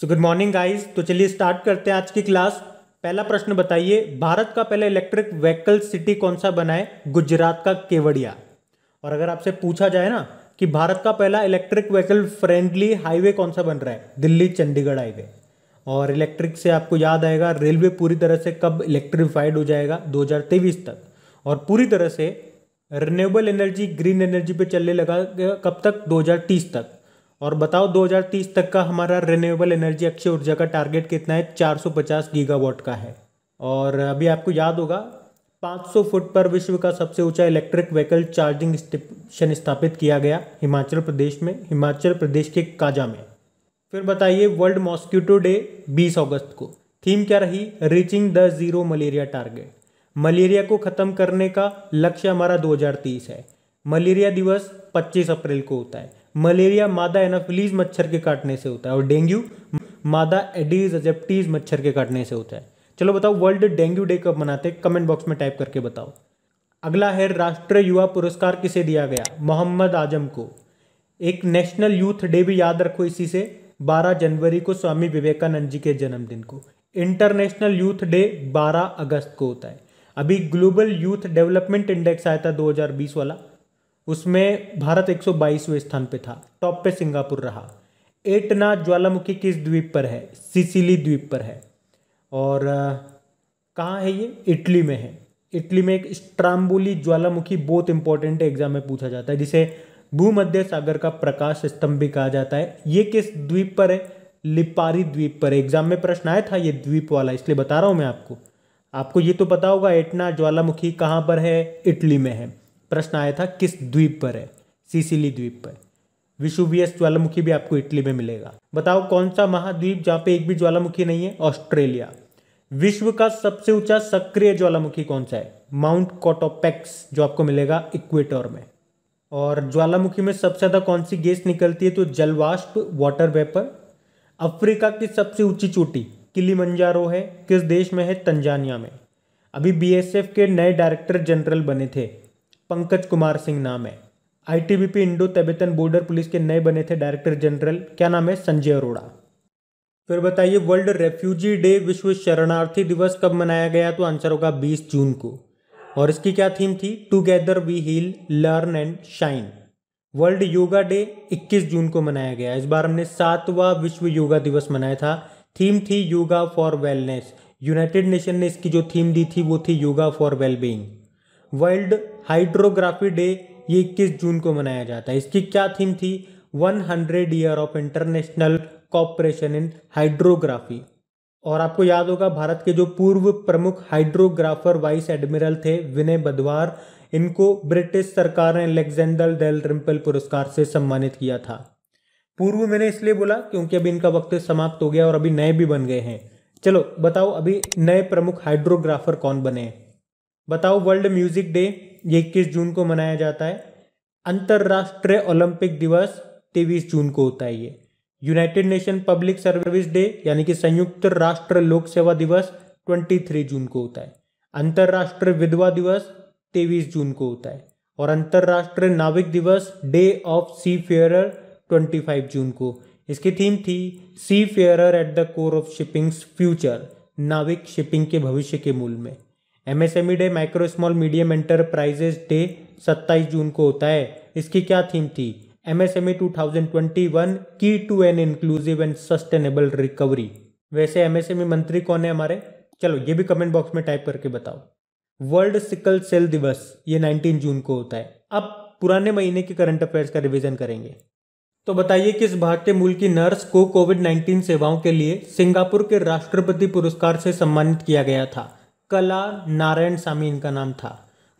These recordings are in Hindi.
सो गुड मॉर्निंग गाइस तो चलिए स्टार्ट करते हैं आज की क्लास पहला प्रश्न बताइए भारत का पहला इलेक्ट्रिक व्हीकल सिटी कौन सा बना है गुजरात का केवड़िया और अगर आपसे पूछा जाए ना कि भारत का पहला इलेक्ट्रिक व्हीकल फ्रेंडली हाईवे कौन सा बन रहा है दिल्ली चंडीगढ़ हाईवे और इलेक्ट्रिक से आपको याद आएगा रेलवे पूरी तरह से कब इलेक्ट्रीफाइड हो जाएगा दो तक और पूरी तरह से रिन्यूएबल एनर्जी ग्रीन एनर्जी पे चलने लगा कब तक 2030 तक और बताओ 2030 तक का हमारा रिन्यूएबल एनर्जी अक्षय ऊर्जा का टारगेट कितना है 450 गीगावाट का है और अभी आपको याद होगा 500 फुट पर विश्व का सबसे ऊंचा इलेक्ट्रिक व्हीकल चार्जिंग स्टेशन स्थापित किया गया हिमाचल प्रदेश में हिमाचल प्रदेश के काजा में फिर बताइए वर्ल्ड मॉस्क्यूटो डे 20 अगस्त को थीम क्या रही reaching the zero malaria target malaria को ख़त्म करने का लक्ष्य हमारा 2030 है मलेरिया दिवस 25 अप्रैल को होता है मलेरिया मादा एनाफिलीज मच्छर के काटने से होता है और डेंगू मादा एडीज एजेप्टीज मच्छर के काटने से होता है चलो बताओ वर्ल्ड डेंगू डे कब मनाते हैं कमेंट बॉक्स में टाइप करके बताओ अगला है राष्ट्रीय युवा पुरस्कार किसे दिया गया मोहम्मद आजम को एक नेशनल यूथ डे भी याद रखो इसी से 12 जनवरी को स्वामी विवेकानंद जी के जन्मदिन को इंटरनेशनल यूथ डे 12 अगस्त को होता है अभी ग्लोबल यूथ डेवलपमेंट इंडेक्स आया था 2020 वाला उसमें भारत 122वें स्थान पे था टॉप पे सिंगापुर रहा एटना ज्वालामुखी किस द्वीप पर है सिसिली द्वीप पर है और कहाँ है ये इटली में है इटली में एक स्ट्राम्बुली ज्वालामुखी बहुत इंपॉर्टेंट एग्जाम में पूछा जाता है जिसे भूमध्य सागर का प्रकाश स्तंभ भी कहा जाता है ये किस द्वीप पर है लिपारी द्वीप पर एग्जाम में प्रश्न आया था ये द्वीप वाला इसलिए बता रहा हूँ मैं आपको आपको ये तो पता होगा एटना ज्वालामुखी कहाँ पर है इटली में है प्रश्न आया था किस द्वीप पर है सिसिली द्वीप पर विशुवियस ज्वालामुखी भी आपको इटली में मिलेगा बताओ कौन सा महाद्वीप जहाँ पे एक भी ज्वालामुखी नहीं है ऑस्ट्रेलिया विश्व का सबसे ऊंचा सक्रिय ज्वालामुखी कौन सा है माउंट कोटोपेक्स जो आपको मिलेगा इक्वेटर में और ज्वालामुखी में सबसे ज़्यादा कौन सी गैस निकलती है तो जलवाष्प वाटर वेपर अफ्रीका की सबसे ऊंची चोटी किली है किस देश में है तंजानिया में अभी बीएसएफ के नए डायरेक्टर जनरल बने थे पंकज कुमार सिंह नाम है ITBP Indo Tibetan border police के नए बने थे डायरेक्टर जनरल क्या नाम है संजय अरोड़ा फिर बताइए वर्ल्ड रेफ्यूजी डे विश्व शरणार्थी दिवस कब मनाया गया तो आंसर होगा 20 जून को और इसकी क्या थीम थी together we heal learn and shine world yoga day 21 जून को मनाया गया इस बार हमने सातवां विश्व योगा दिवस मनाया था थीम थी yoga for wellness United Nation ने इसकी जो थीम दी थी वो थी yoga for wellbeing world hydrography day ये 21 जून को मनाया जाता है इसकी क्या थीम थी 100 year of international cooperation in hydrography और आपको याद होगा भारत के जो पूर्व प्रमुख हाइड्रोग्राफर वाइस एडमिरल थे विनय बदवार इनको ब्रिटिश सरकार ने अलेक्जेंडर डेल रिम्पल पुरस्कार से सम्मानित किया था पूर्व मैंने इसलिए बोला क्योंकि अभी इनका वक्त समाप्त हो गया और अभी नए भी बन गए हैं चलो बताओ अभी नए प्रमुख हाइड्रोग्राफर कौन बने हैं बताओ वर्ल्ड म्यूजिक डे ये इक्कीस जून को मनाया जाता है अंतर्राष्ट्रीय ओलंपिक दिवस तेईस जून को होता है ये United Nation public service day यानी कि संयुक्त राष्ट्र लोक सेवा दिवस ट्वेंटी थ्री जून को होता है अंतर्राष्ट्रीय विधवा दिवस तेईस जून को होता है और अंतर्राष्ट्रीय नाविक दिवस day of seafarer five June को इसकी थीम थी seafarer at the core of shipping's future नाविक शिपिंग के भविष्य के मूल में MSME day micro small medium enterprises day 27 जून को होता है इसकी क्या थीम थी MSME 2021 e key to an inclusive and sustainable recovery वैसे एमएसएमई e मंत्री कौन है हमारे चलो ये भी कमेंट बॉक्स में टाइप करके बताओ वर्ल्ड सिकल सेल दिवस ये 19 जून को होता है अब पुराने महीने के करंट अफेयर्स का रिविजन करेंगे तो बताइए किस भारतीय मूल की नर्स को कोविड 19 सेवाओं के लिए सिंगापुर के राष्ट्रपति पुरस्कार से सम्मानित किया गया था कला नारायण स्वामी इनका नाम था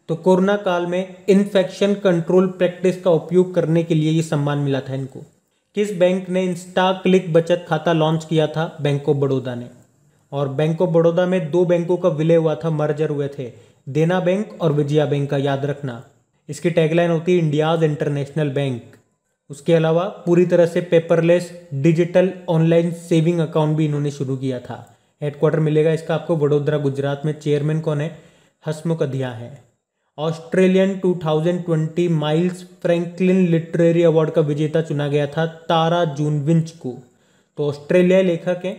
तो कोरोना काल में इन्फेक्शन कंट्रोल प्रैक्टिस का उपयोग करने के लिए ये सम्मान मिला था इनको किस बैंक ने इंस्टा क्लिक बचत खाता लॉन्च किया था बैंक ऑफ बड़ौदा ने और बैंक ऑफ बड़ौदा में दो बैंकों का विलय हुआ था मर्जर हुए थे देना बैंक और विजया बैंक का याद रखना इसकी टैगलाइन होती है इंडियाज इंटरनेशनल बैंक उसके अलावा पूरी तरह से paperless digital online saving account भी इन्होंने शुरू किया था हेडक्वार्टर मिलेगा इसका आपको वडोदरा गुजरात में चेयरमैन कौन है हसमुख अधिया है Australian 2020 Miles Franklin literary award का विजेता चुना गया था तारा जूनविंच को तो ऑस्ट्रेलिया लेखक हैं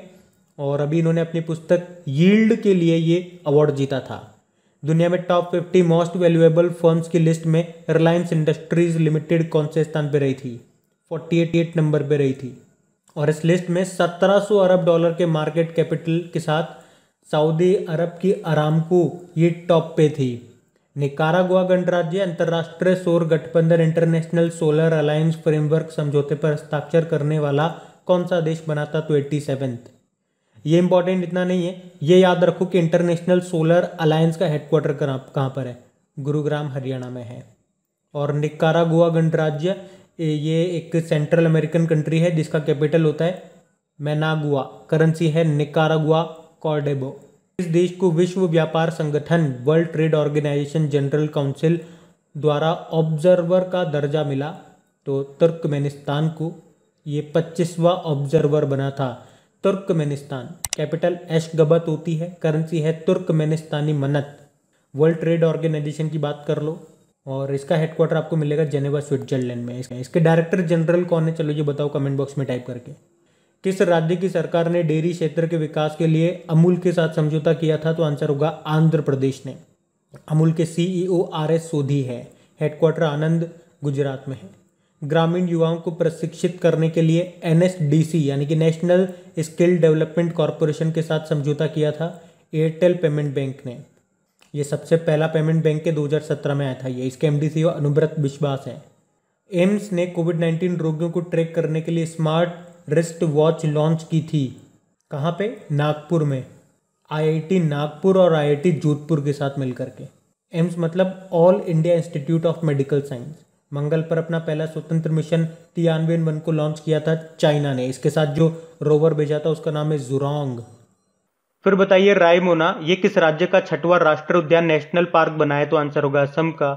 और अभी इन्होंने अपनी पुस्तक यील्ड के लिए ये अवार्ड जीता था दुनिया में टॉप 50 मोस्ट वैल्यूएबल फर्म्स की लिस्ट में रिलायंस इंडस्ट्रीज लिमिटेड कौन से स्थान पर रही थी फोर्टी नंबर पर रही थी और इस लिस्ट में 1700 अरब डॉलर के मार्केट कैपिटल के साथ सऊदी अरब की अरामको ये टॉप पे थी निकारागुआ गणराज्य अंतर्राष्ट्रीय सौर गठबंधन इंटरनेशनल सोलर अलायंस फ्रेमवर्क समझौते पर हस्ताक्षर करने वाला कौन सा देश बना था तो एट्टी सेवेंथ ये इंपॉर्टेंट इतना नहीं है ये याद रखो कि इंटरनेशनल सोलर अलायंस का हेडक्वार्टर कहाँ पर है गुरुग्राम हरियाणा में है और निकारागुआ गणराज्य ये एक सेंट्रल अमेरिकन कंट्री है जिसका कैपिटल होता है मैनागुआ करेंसी है निकारागुआ कॉर्डेबो इस देश को विश्व व्यापार संगठन world trade organization general council द्वारा ऑब्जर्वर का दर्जा मिला तो तुर्कमेनिस्तान को ये पच्चीसवा ऑब्जर्वर बना था तुर्कमेनिस्तान कैपिटल एश गबत होती है करेंसी है Turkmenistani manat world trade organization की बात कर लो और इसका हेडक्वार्टर आपको मिलेगा जेनेवा स्विट्जरलैंड में इसके डायरेक्टर जनरल कौन है चलो ये बताओ कमेंट बॉक्स में टाइप करके किस राज्य की सरकार ने डेयरी क्षेत्र के विकास के लिए अमूल के साथ समझौता किया था तो आंसर होगा आंध्र प्रदेश ने अमूल के सीईओ आर एस सोधी है हेडक्वार्टर आनंद गुजरात में है ग्रामीण युवाओं को प्रशिक्षित करने के लिए एन यानी कि नेशनल स्किल डेवलपमेंट कॉरपोरेशन के साथ समझौता किया था एयरटेल पेमेंट बैंक ने ये सबसे पहला पेमेंट बैंक के 2017 में आया था ये इसके एमडी सी अनुब्रत विश्वास है एम्स ने कोविड 19 रोगियों को ट्रैक करने के लिए स्मार्ट रिस्ट वॉच लॉन्च की थी कहाँ पे नागपुर में आईआईटी नागपुर और आईआईटी जोधपुर के साथ मिलकर के एम्स मतलब all India institute of medical science मंगल पर अपना पहला स्वतंत्र मिशन तियानवे वन को लॉन्च किया था चाइना ने इसके साथ जो रोवर भेजा था उसका नाम है जुरोंग फिर बताइए रायमोना ये किस राज्य का छठवा राष्ट्रीय उद्यान नेशनल पार्क बना है तो आंसर होगा असम का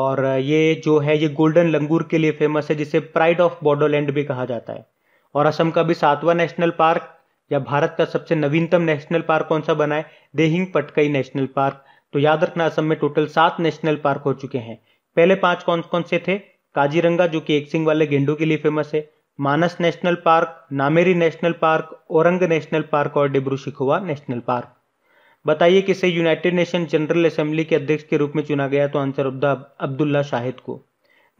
और ये जो है ये गोल्डन लंगूर के लिए फेमस है जिसे प्राइड ऑफ बॉर्डोलैंड भी कहा जाता है और असम का भी सातवां नेशनल पार्क या भारत का सबसे नवीनतम नेशनल पार्क कौन सा बना है देहिंग पटकई नेशनल पार्क तो याद रखना असम में टोटल सात नेशनल पार्क हो चुके हैं पहले पांच कौन कौन से थे काजीरंगा जो कि एक सिंग वाले गेंडो के लिए फेमस है Manas national park Nameri national park Orang national park और डिब्रू शिखोवा नेशनल पार्क बताइए किसे यूनाइटेड नेशन जनरल असेंबली के अध्यक्ष के रूप में चुना गया तो आंसर अब्दुल्ला शाहिद को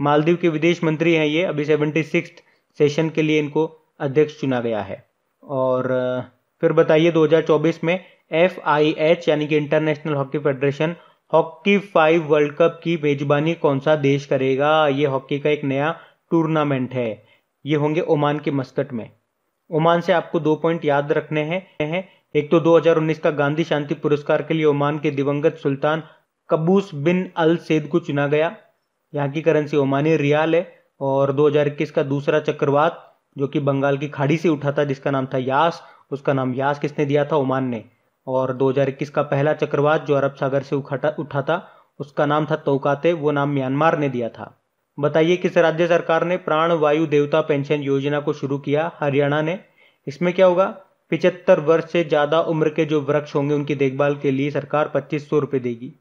मालदीव के विदेश मंत्री हैं ये अभी सेवेंटी सिक्स सेशन के लिए इनको अध्यक्ष चुना गया है और फिर बताइए 2024 में एफ आई एच यानी कि international hockey federation hockey five world cup की मेजबानी कौन सा देश करेगा ये हॉकी का एक नया टूर्नामेंट है ये होंगे ओमान के मस्कट में ओमान से आपको दो पॉइंट याद रखने हैं एक तो 2019 का गांधी शांति पुरस्कार के लिए ओमान के दिवंगत सुल्तान कबूस बिन अल सेद को चुना गया यहाँ की करेंसी ओमानी रियाल है और 2021 का दूसरा चक्रवात जो कि बंगाल की खाड़ी से उठा था जिसका नाम था यास उसका नाम यास किसने दिया था ओमान ने और 2021 का पहला चक्रवात जो अरब सागर से उठा उठा था उसका नाम था तोकाते वो नाम म्यांमार ने दिया था बताइए किस राज्य सरकार ने प्राण वायु देवता पेंशन योजना को शुरू किया हरियाणा ने इसमें क्या होगा पिचहत्तर वर्ष से ज़्यादा उम्र के जो वृक्ष होंगे उनकी देखभाल के लिए सरकार पच्चीस सौ रुपये देगी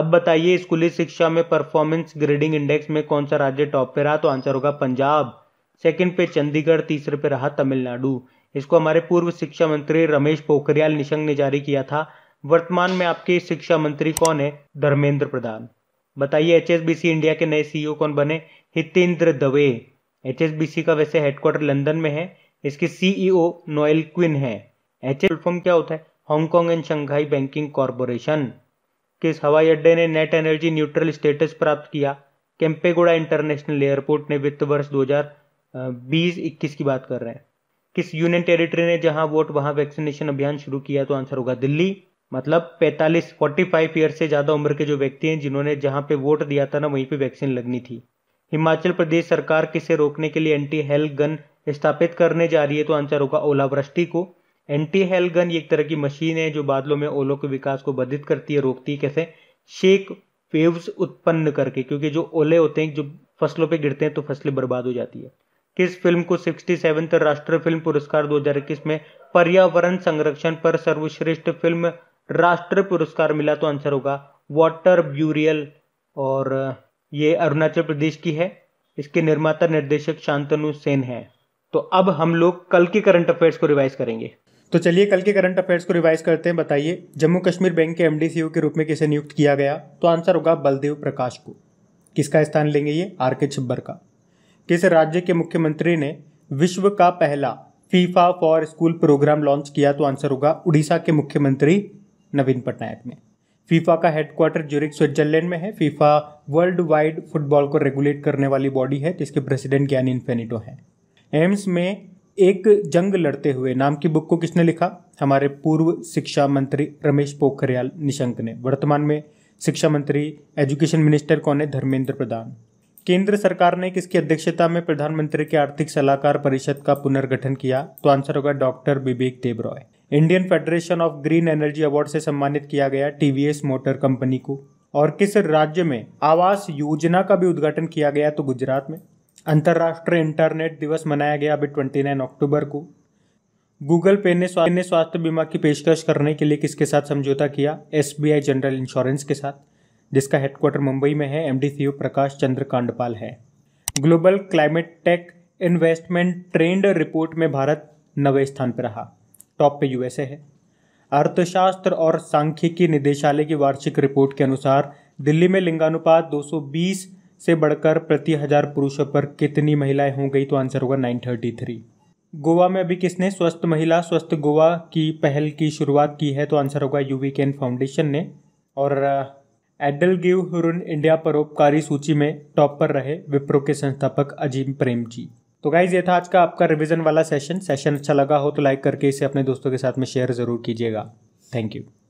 अब बताइए स्कूली शिक्षा में परफॉर्मेंस ग्रेडिंग इंडेक्स में कौन सा राज्य टॉप पे रहा तो आंसर होगा पंजाब सेकंड पे चंडीगढ़ तीसरे पे रहा तमिलनाडु इसको हमारे पूर्व शिक्षा मंत्री रमेश पोखरियाल निशंक ने जारी किया था वर्तमान में आपके शिक्षा मंत्री कौन है धर्मेंद्र प्रधान बताइए एचएसबीसी इंडिया के नए सीईओ कौन बने हितेंद्र दवे एचएसबीसी का वैसे हेडक्वार्टर लंदन में है इसके सीईओ नोएल क्विन है एच प्लेटफॉर्म क्या होता है Hong Kong and Shanghai banking corporation किस हवाई अड्डे ने नेट एनर्जी न्यूट्रल स्टेटस प्राप्त किया कैंपेगोड़ा इंटरनेशनल एयरपोर्ट ने वित्त वर्ष बीस इक्कीस की बात कर रहे हैं किस यूनियन टेरिटरी ने जहां वोट वहां वैक्सीनेशन अभियान शुरू किया तो आंसर होगा दिल्ली मतलब 45 45 ईयर से ज़्यादा उम्र के जो व्यक्ति हैं जिन्होंने जहाँ पे वोट दिया था ना वहीं पे वैक्सीन लगनी थी हिमाचल प्रदेश सरकार किसे रोकने के लिए एंटी हेल्थ गन स्थापित करने जा रही है तो आंसर होगा ओलावृष्टि को एंटी हेल्थ गन एक तरह की मशीन है जो बादलों में ओलों के विकास को बाधित करती है रोकती है कैसे शेक वेव्स उत्पन्न करके क्योंकि जो ओले होते हैं जो फसलों पर गिरते हैं तो फसलें बर्बाद हो जाती है किस फिल्म को सिक्सटी सेवेंथ राष्ट्रीय फिल्म पुरस्कार 2021 में पर्यावरण संरक्षण पर सर्वश्रेष्ठ फिल्म राष्ट्रीय पुरस्कार मिला तो आंसर होगा वाटर ब्यूरियल और ये अरुणाचल प्रदेश की है इसके निर्माता निर्देशक शांतनु सेन है तो अब हम लोग कल के करंट अफेयर्स को रिवाइज करेंगे तो चलिए कल के करंट अफेयर्स को रिवाइज करते हैं बताइए जम्मू कश्मीर बैंक के एम के रूप में किसे नियुक्त किया गया तो आंसर होगा बलदेव प्रकाश को किसका स्थान लेंगे ये आर के छिब्बर का किस राज्य के मुख्यमंत्री ने विश्व का पहला FIFA for school programme launch किया तो आंसर होगा उड़ीसा के मुख्यमंत्री नवीन पटनायक ने फीफा का हेडक्वार्टर ज्यूरिक स्विट्जरलैंड में है फीफा वर्ल्ड वाइड फुटबॉल को रेगुलेट करने वाली बॉडी है जिसके प्रेसिडेंट ज्ञान इन्फेनिटो हैं एम्स में एक जंग लड़ते हुए नाम की बुक को किसने लिखा हमारे पूर्व शिक्षा मंत्री रमेश पोखरियाल निशंक ने वर्तमान में शिक्षा मंत्री एजुकेशन मिनिस्टर कौन है धर्मेंद्र प्रधान केंद्र सरकार ने किसकी अध्यक्षता में प्रधानमंत्री के आर्थिक सलाहकार परिषद का पुनर्गठन किया तो आंसर होगा doctor Vivek Debroy Indian federation of green energy award से सम्मानित किया गया टीवीएस मोटर कंपनी को और किस राज्य में आवास योजना का भी उद्घाटन किया गया तो गुजरात में अंतर्राष्ट्रीय इंटरनेट दिवस मनाया गया अभी ट्वेंटी नाइन अक्टूबर को गूगल पे ने स्वास्थ्य स्वास्थ्य बीमा की पेशकश करने के लिए किसके साथ समझौता किया एस जनरल इंश्योरेंस के साथ जिसका हेडक्वार्टर मुंबई में है एम डी प्रकाश चंद्र कांडपाल है global climate tech investment trend report में भारत नवे स्थान पर रहा टॉप पे यूएसए है अर्थशास्त्र और सांख्यिकी निदेशालय की वार्षिक रिपोर्ट के अनुसार दिल्ली में लिंगानुपात 220 से बढ़कर प्रति हजार पुरुषों पर कितनी महिलाएं हो गई तो आंसर होगा 933 गोवा में अभी किसने स्वस्थ महिला स्वस्थ गोवा की पहल की शुरुआत की है तो आंसर होगा यू वीकेन फाउंडेशन ने और एडल गिव हुरुन इंडिया परोपकारी सूची में टॉप पर रहे विप्रो के संस्थापक अजीम प्रेम जी तो गाइज ये था आज का आपका रिविजन वाला सेशन सेशन अच्छा लगा हो तो लाइक करके इसे अपने दोस्तों के साथ में शेयर ज़रूर कीजिएगा थैंक यू